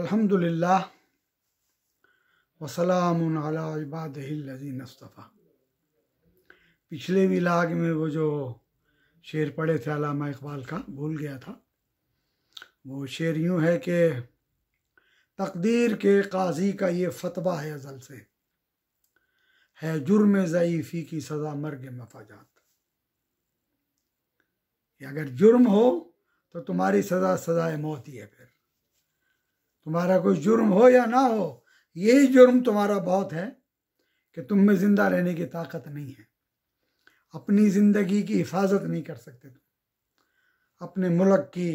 अल्हम्दुलिल्लाह वसलाम अला नस्तफ़ा पिछले विलाग में वो जो शेर पढ़े थे अलामा इकबाल का भूल गया था वो शेर यूँ है कि तकदीर के काजी का ये फतवा है अजल से है जुर्म ज़यीफ़ी की सज़ा मर्ग मफाजात अगर जुर्म हो तो तुम्हारी सज़ा सज़ाए मौत ही है फिर तुम्हारा कोई जुर्म हो या ना हो यही जुर्म तुम्हारा बहुत है कि तुम में ज़िंदा रहने की ताकत नहीं है अपनी ज़िंदगी की हिफाजत नहीं कर सकते तुम अपने मुल्क की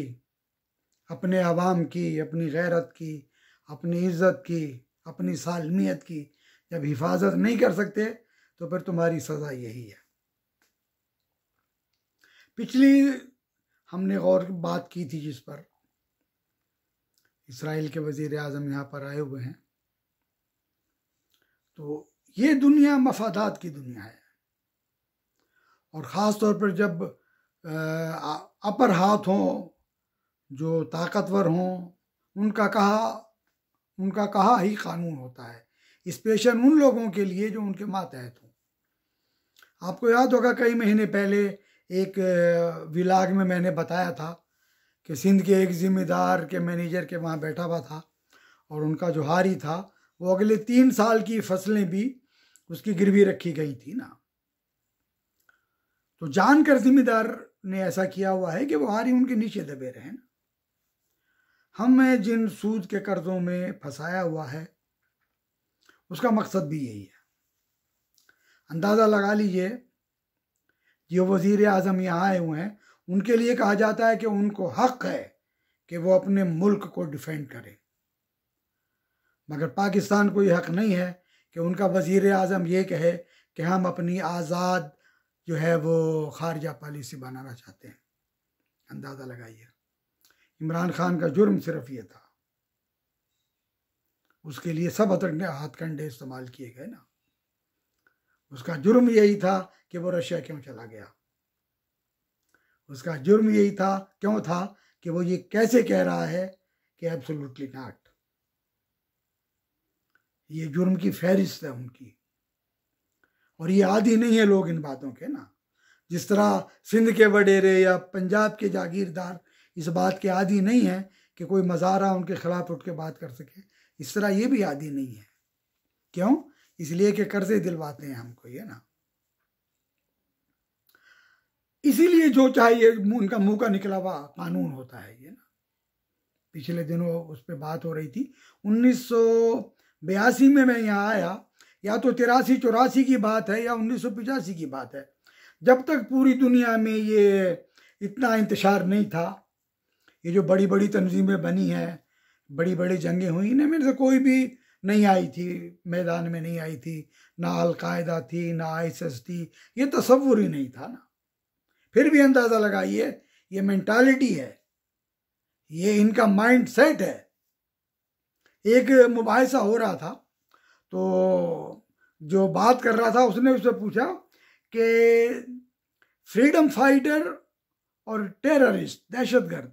अपने आवाम की अपनी गैरत की अपनी इज़्ज़त की अपनी सालमियत की जब हिफाजत नहीं कर सकते तो फिर तुम्हारी सज़ा यही है पिछली हमने और बात की थी जिस पर इसराइल के वज़ी अजम यहाँ पर आए हुए हैं तो ये दुनिया मफादात की दुनिया है और ख़ास तौर पर जब अपर हाथ हों जो ताकतवर हों उनका कहा उनका कहा ही कानून होता है स्पेशल उन लोगों के लिए जो उनके मातहत हों आपको याद होगा कई महीने पहले एक विलाग में मैंने बताया था कि सिंध के एक ज़िम्मेदार के मैनेजर के वहाँ बैठा हुआ था और उनका जो हारी था वो अगले तीन साल की फसलें भी उसकी गिरवी रखी गई थी ना तो जानकर जिम्मेदार ने ऐसा किया हुआ है कि वो हारी उनके नीचे दबे रहे ना हमें जिन सूद के कर्जों में फंसाया हुआ है उसका मकसद भी यही है अंदाज़ा लगा लीजिए जो वज़ी अजम यहाँ आए हुए हैं उनके लिए कहा जाता है कि उनको हक है कि वो अपने मुल्क को डिफेंड करें मगर पाकिस्तान को ये हक नहीं है कि उनका वजीर अजम ये कहे कि हम अपनी आज़ाद जो है वो खारजा पॉलिसी बनाना चाहते हैं अंदाज़ा लगाइए इमरान खान का जुर्म सिर्फ ये था उसके लिए सब हथकंडे इस्तेमाल किए गए ना उसका जुर्म यही था कि वो रशिया क्यों चला गया उसका जुर्म यही था क्यों था कि वो ये कैसे कह रहा है कि एब्सोल्युटली नॉट ये जुर्म की फहरिस्त है उनकी और ये आदि नहीं है लोग इन बातों के ना जिस तरह सिंध के वडेरे या पंजाब के जागीरदार इस बात के आदि नहीं है कि कोई मजारा उनके खिलाफ उठ के बात कर सके इस तरह ये भी आदि नहीं है क्यों इसलिए कि कर्जे दिलवाते हैं हमको ये ना इसीलिए जो चाहिए उनका मुंह का निकला हुआ कानून होता है ये ना पिछले दिनों उस पर बात हो रही थी उन्नीस बयासी में मैं यहाँ आया या तो तिरासी चौरासी की बात है या उन्नीस की बात है जब तक पूरी दुनिया में ये इतना इंतजार नहीं था ये जो बड़ी बड़ी तनजीमें बनी हैं बड़ी बड़ी जंगें हुई इन्हें मेरे से कोई भी नहीं आई थी मैदान में नहीं आई थी ना अलकायदा थी ना आईएसएस थी ये तस्वुर ही नहीं था ना फिर भी अंदाज़ा लगाइए ये मेंटालिटी है ये इनका माइंड सेट है एक मुबासा हो रहा था तो जो बात कर रहा था उसने उससे पूछा कि फ्रीडम फाइटर और टेररिस्ट दहशतगर्द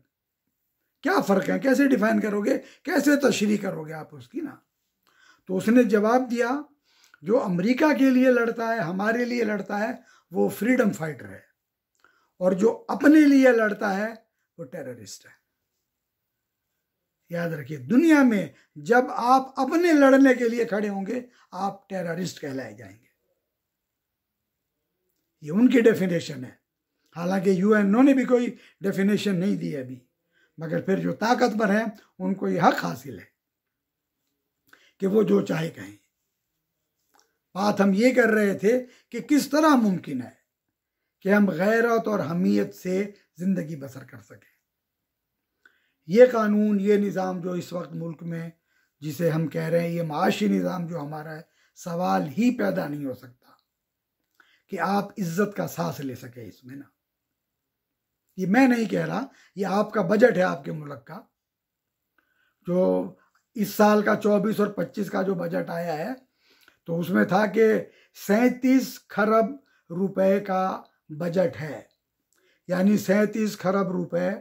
क्या फ़र्क है कैसे डिफाइन करोगे कैसे तशरी करोगे आप उसकी ना तो उसने जवाब दिया जो अमेरिका के लिए लड़ता है हमारे लिए लड़ता है वो फ्रीडम फाइटर है और जो अपने लिए लड़ता है वो टेररिस्ट है याद रखिए दुनिया में जब आप अपने लड़ने के लिए खड़े होंगे आप टेररिस्ट कहलाए जाएंगे ये उनकी डेफिनेशन है हालांकि यूएनओ ने भी कोई डेफिनेशन नहीं दी अभी मगर फिर जो ताकतवर हैं उनको ये हक हासिल है कि वो जो चाहे कहें बात हम ये कर रहे थे कि किस तरह मुमकिन है कि हम गैरत और हमीयत से ज़िंदगी बसर कर सकें ये कानून ये निज़ाम जो इस वक्त मुल्क में जिसे हम कह रहे हैं ये माशी निज़ाम जो हमारा है सवाल ही पैदा नहीं हो सकता कि आप इज्जत का सांस ले सके इसमें ना ये मैं नहीं कह रहा ये आपका बजट है आपके मुल्क का जो इस साल का 24 और 25 का जो बजट आया है तो उसमें था कि सैतीस खरब रुपए का बजट है यानी सैंतीस खरब रुपए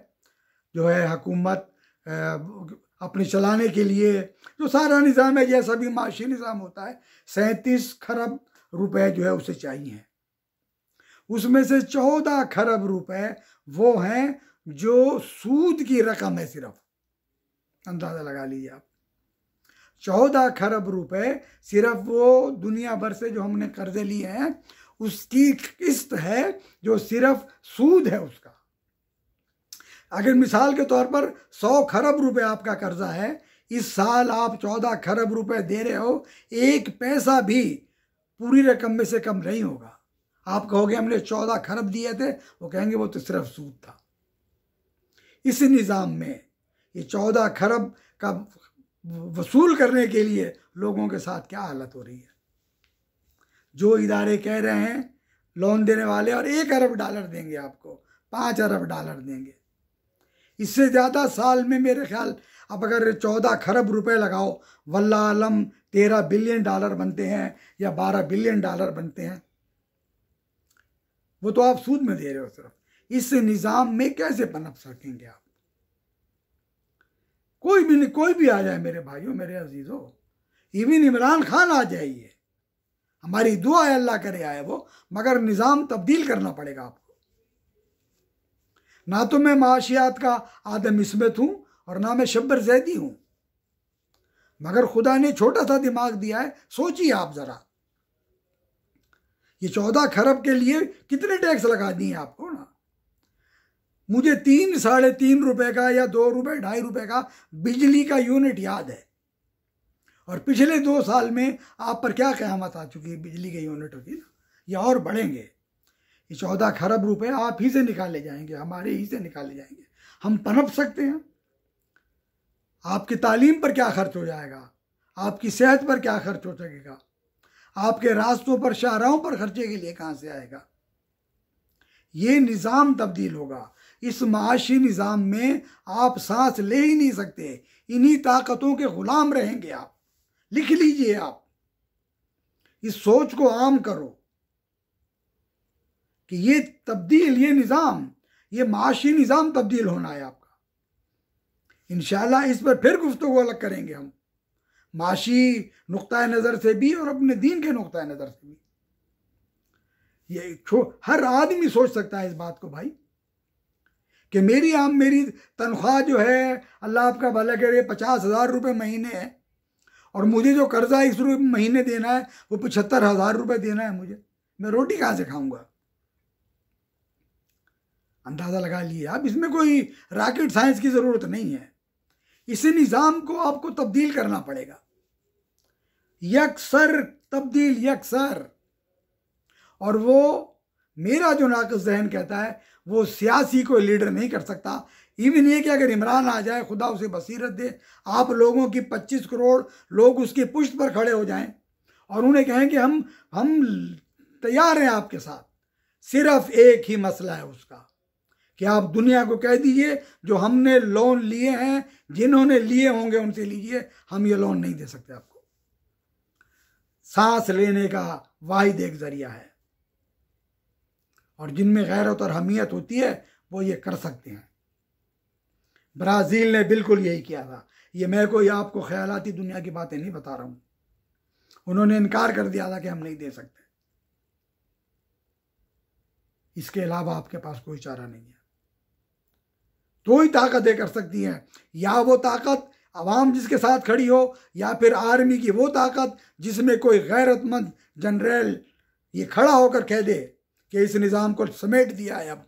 जो है हकूमत अपने चलाने के लिए जो सारा निज़ाम है जैसा भी माशी निज़ाम होता है सैंतीस खरब रुपए जो है उसे चाहिए उसमें से चौदह खरब रुपए वो हैं जो सूद की रकम है सिर्फ अंदाज़ा लगा लीजिए आप चौदह खरब रुपए सिर्फ वो दुनिया भर से जो हमने कर्जे लिए हैं उसकी किस्त है जो सिर्फ सूद है उसका अगर मिसाल के तौर पर सौ खरब रुपए आपका कर्जा है इस साल आप चौदह खरब रुपए दे रहे हो एक पैसा भी पूरी रकम में से कम नहीं होगा आप कहोगे हमने चौदह खरब दिए थे वो कहेंगे वो तो सिर्फ सूद था इस निज़ाम में ये चौदह खरब का वसूल करने के लिए लोगों के साथ क्या हालत हो रही है जो इदारे कह रहे हैं लोन देने वाले और एक अरब डॉलर देंगे आपको पाँच अरब डॉलर देंगे इससे ज़्यादा साल में मेरे ख्याल अब अगर चौदह खरब रुपए लगाओ वल्ला आलम तेरह बिलियन डॉलर बनते हैं या बारह बिलियन डॉलर बनते हैं वो तो आप सूद में दे रहे हो सिर्फ इस निज़ाम में कैसे पनप सकेंगे आप कोई भी नहीं कोई भी आ जाए मेरे भाइयों मेरे अजीज़ों इवन इमरान खान आ जाइए हमारी दुआ है अल्लाह करे आए वो मगर निज़ाम तब्दील करना पड़ेगा आपको ना तो मैं माशियात का आदम इसमत हूँ और ना मैं शब्बर जैदी हूँ मगर खुदा ने छोटा सा दिमाग दिया है सोचिए आप ज़रा ये चौदह खरब के लिए कितने टैक्स लगा दिए आपको ना मुझे तीन साढ़े तीन रुपए का या दो रुपए ढाई रुपए का बिजली का यूनिट याद है और पिछले दो साल में आप पर क्या क़्यामत आ चुकी है बिजली के यूनिटों की ये और बढ़ेंगे ये चौदह खरब रुपए आप ही से निकाले जाएंगे हमारे ही से निकाले जाएंगे हम पनप सकते हैं आपकी तालीम पर क्या खर्च हो जाएगा आपकी सेहत पर क्या खर्च हो सकेगा आपके रास्तों पर शाहराहों पर खर्चे के लिए कहाँ से आएगा ये निज़ाम तब्दील होगा इस माशी निज़ाम में आप सांस ले ही नहीं सकते इन्हीं ताकतों के ग़ुलाम रहेंगे आप लिख लीजिए आप इस सोच को आम करो कि ये तब्दील ये निज़ाम ये माशी निज़ाम तब्दील होना है आपका इन इस पर फिर गुफ्तु अलग करेंगे हम माशी नुक़ नज़र से भी और अपने दीन के नुक़ नज़र से भी ये हर आदमी सोच सकता है इस बात को भाई कि मेरी आम मेरी तनख्वाह जो है अल्लाह आपका भला करे पचास हज़ार रुपये महीने है और मुझे जो कर्जा इस रूप महीने देना है वो पचहत्तर हजार रुपये देना है मुझे मैं रोटी कहाँ से खाऊंगा अंदाज़ा लगा लिए अब इसमें कोई रॉकेट साइंस की ज़रूरत नहीं है इस निज़ाम को आपको तब्दील करना पड़ेगा यकसर तब्दील यकसर और वो मेरा जो नाकस जहन कहता है वो सियासी कोई लीडर नहीं कर सकता इवन ये कि अगर इमरान आ जाए खुदा उसे बसीरत दे आप लोगों की पच्चीस करोड़ लोग उसकी पुश्त पर खड़े हो जाएं और उन्हें कहें कि हम हम तैयार हैं आपके साथ सिर्फ एक ही मसला है उसका कि आप दुनिया को कह दीजिए जो हमने लोन लिए हैं जिन्होंने लिए होंगे उनसे लीजिए हम ये लोन नहीं दे सकते आपको सांस लेने का वाहिद एक जरिया है और जिनमें गैरत और हमियत होती है वो ये कर सकते हैं ब्राज़ील ने बिल्कुल यही किया था ये मैं कोई आपको ख्यालाती दुनिया की बातें नहीं बता रहा हूँ उन्होंने इनकार कर दिया था कि हम नहीं दे सकते इसके अलावा आपके पास कोई चारा नहीं है दो तो ही ताकतें कर सकती हैं या वो ताकत आवाम जिसके साथ खड़ी हो या फिर आर्मी की वो ताकत जिसमें कोई गैरतमंद जनरल ये खड़ा होकर कह दे कि इस निज़ाम को समेट दिया है अब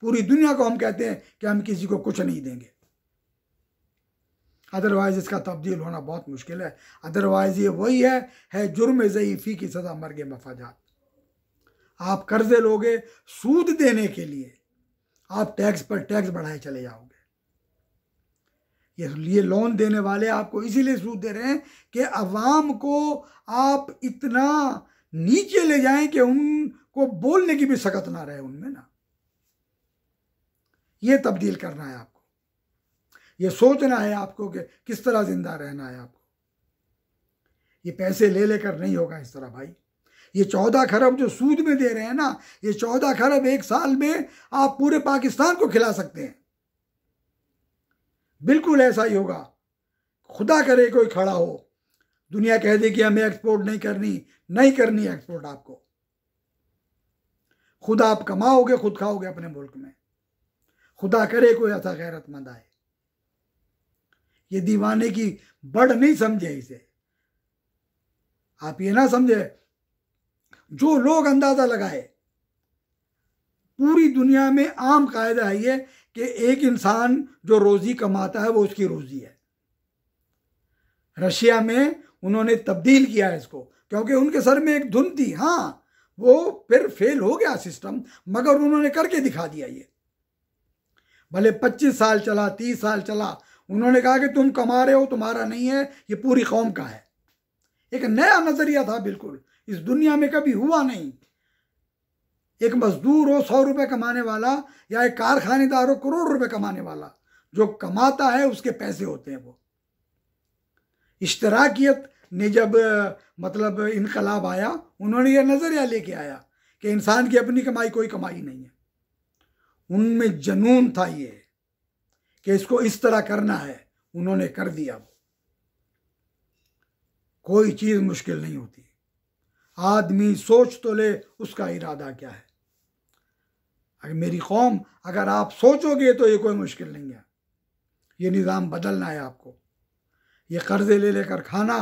पूरी दुनिया को हम कहते हैं कि हम किसी को कुछ नहीं देंगे अदरवाइज़ इसका तब्दील होना बहुत मुश्किल है अदरवाइज़ ये वही है है जुर्म ज़यीफ़ी की सज़ा गए मफाजात आप कर्ज़े लोगे सूद देने के लिए आप टैक्स पर टैक्स बढ़ाए चले जाओगे ये लोन देने वाले आपको इसीलिए सूद दे रहे हैं कि अवाम को आप इतना नीचे ले जाएं कि उनको बोलने की भी सकत ना रहे उनमें ना ये तब्दील करना है आपको ये सोचना है आपको कि किस तरह जिंदा रहना है आपको ये पैसे ले लेकर नहीं होगा इस तरह भाई ये चौदह खरब जो सूद में दे रहे हैं ना ये चौदह खरब एक साल में आप पूरे पाकिस्तान को खिला सकते हैं बिल्कुल ऐसा ही होगा खुदा करे कोई खड़ा हो दुनिया कह दे कि हमें एक्सपोर्ट नहीं करनी नहीं करनी एक्सपोर्ट आपको खुद आप कमाओगे खुद खाओगे अपने मुल्क में खुदा करे कोई ऐसा गैरतमंद आए ये दीवाने की बढ़ नहीं समझे इसे आप ये ना समझे जो लोग अंदाजा लगाए पूरी दुनिया में आम कायदा है ये कि एक इंसान जो रोजी कमाता है वो उसकी रोजी है रशिया में उन्होंने तब्दील किया है इसको क्योंकि उनके सर में एक धुन थी हाँ वो फिर फेल हो गया सिस्टम मगर उन्होंने करके दिखा दिया ये भले 25 साल चला 30 साल चला उन्होंने कहा कि तुम कमा रहे हो तुम्हारा नहीं है ये पूरी कौम का है एक नया नजरिया था बिल्कुल इस दुनिया में कभी हुआ नहीं एक मजदूर हो सौ रुपए कमाने वाला या एक कारखानेदार हो करोड़ रुपए कमाने वाला जो कमाता है उसके पैसे होते हैं वो इश्तराकियत ने जब मतलब इनकलाब आया उन्होंने यह नज़रिया लेके आया कि इंसान की अपनी कमाई कोई कमाई नहीं है उनमें जनून था ये कि इसको इस तरह करना है उन्होंने कर दिया वो कोई चीज मुश्किल नहीं होती आदमी सोच तो ले उसका इरादा क्या है अगर मेरी कौम अगर आप सोचोगे तो ये कोई मुश्किल नहीं है ये निज़ाम बदलना है आपको ये कर्ज़े ले लेकर खाना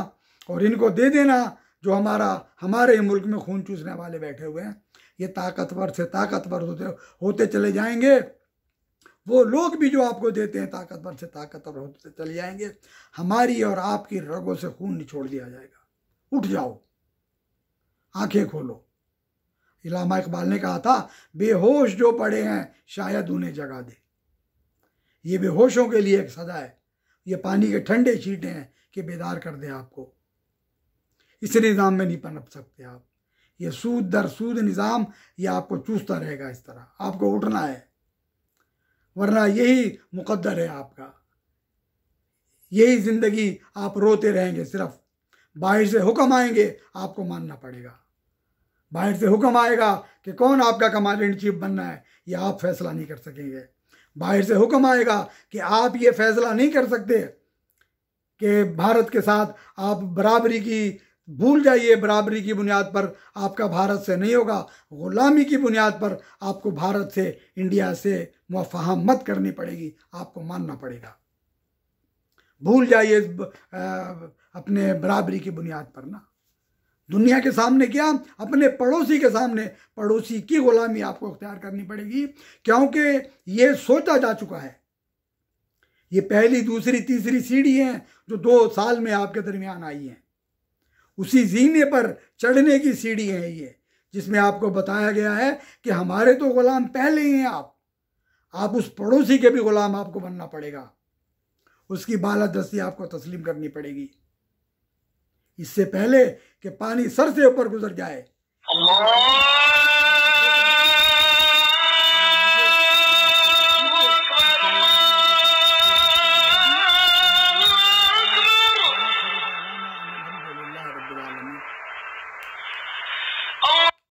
और इनको दे देना जो हमारा हमारे मुल्क में खून चूसने वाले बैठे हुए हैं ये ताकतवर से ताकतवर होते होते चले जाएंगे वो लोग भी जो आपको देते हैं ताकतवर से ताकतवर होते तो चले जाएंगे हमारी और आपकी रगों से खून निचोड़ दिया जाएगा उठ जाओ आंखें खोलो इलामा इकबाल ने कहा था बेहोश जो पड़े हैं शायद उन्हें जगा दे ये बेहोशों के लिए एक सजा है ये पानी के ठंडे छीटे हैं कि बेदार कर दें आपको इस निज़ाम में नहीं पनप सकते आप ये सूद दर सूद निज़ाम ये आपको चूसता रहेगा इस तरह आपको उठना है वरना यही मुकद्दर है आपका यही ज़िंदगी आप रोते रहेंगे सिर्फ बाहर से हुक्म आएंगे आपको मानना पड़ेगा बाहर से हुक्म आएगा कि कौन आपका कमांडर इन चीफ बनना है ये आप फैसला नहीं कर सकेंगे बाहर से हुक्म आएगा कि आप ये फैसला नहीं कर सकते कि भारत के साथ आप बराबरी की भूल जाइए बराबरी की बुनियाद पर आपका भारत से नहीं होगा गुलामी की बुनियाद पर आपको भारत से इंडिया से मुफाहम मत करनी पड़ेगी आपको मानना पड़ेगा भूल जाइए अपने बराबरी की बुनियाद पर ना दुनिया के सामने क्या अपने पड़ोसी के सामने पड़ोसी की गुलामी आपको अख्तियार करनी पड़ेगी क्योंकि ये सोचा जा चुका है ये पहली दूसरी तीसरी सीढ़ी हैं जो दो साल में आपके दरमियान आई हैं उसी जीने पर चढ़ने की सीढ़ी है ये जिसमें आपको बताया गया है कि हमारे तो गुलाम पहले ही हैं आप आप उस पड़ोसी के भी गुलाम आपको बनना पड़ेगा उसकी बालादस्ती आपको तस्लीम करनी पड़ेगी इससे पहले कि पानी सर से ऊपर गुजर जाए